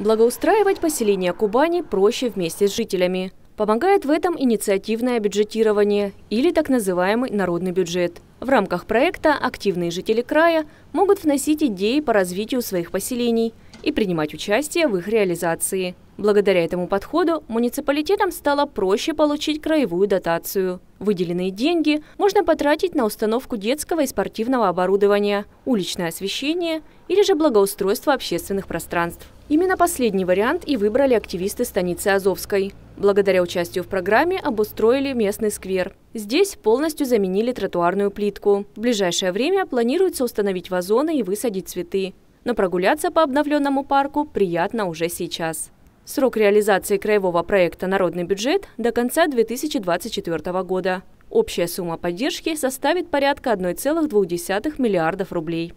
Благоустраивать поселение Кубани проще вместе с жителями. Помогает в этом инициативное бюджетирование или так называемый народный бюджет. В рамках проекта активные жители края могут вносить идеи по развитию своих поселений – и принимать участие в их реализации. Благодаря этому подходу муниципалитетам стало проще получить краевую дотацию. Выделенные деньги можно потратить на установку детского и спортивного оборудования, уличное освещение или же благоустройство общественных пространств. Именно последний вариант и выбрали активисты станицы Азовской. Благодаря участию в программе обустроили местный сквер. Здесь полностью заменили тротуарную плитку. В ближайшее время планируется установить вазоны и высадить цветы но прогуляться по обновленному парку приятно уже сейчас. Срок реализации краевого проекта «Народный бюджет» до конца 2024 года. Общая сумма поддержки составит порядка 1,2 миллиардов рублей.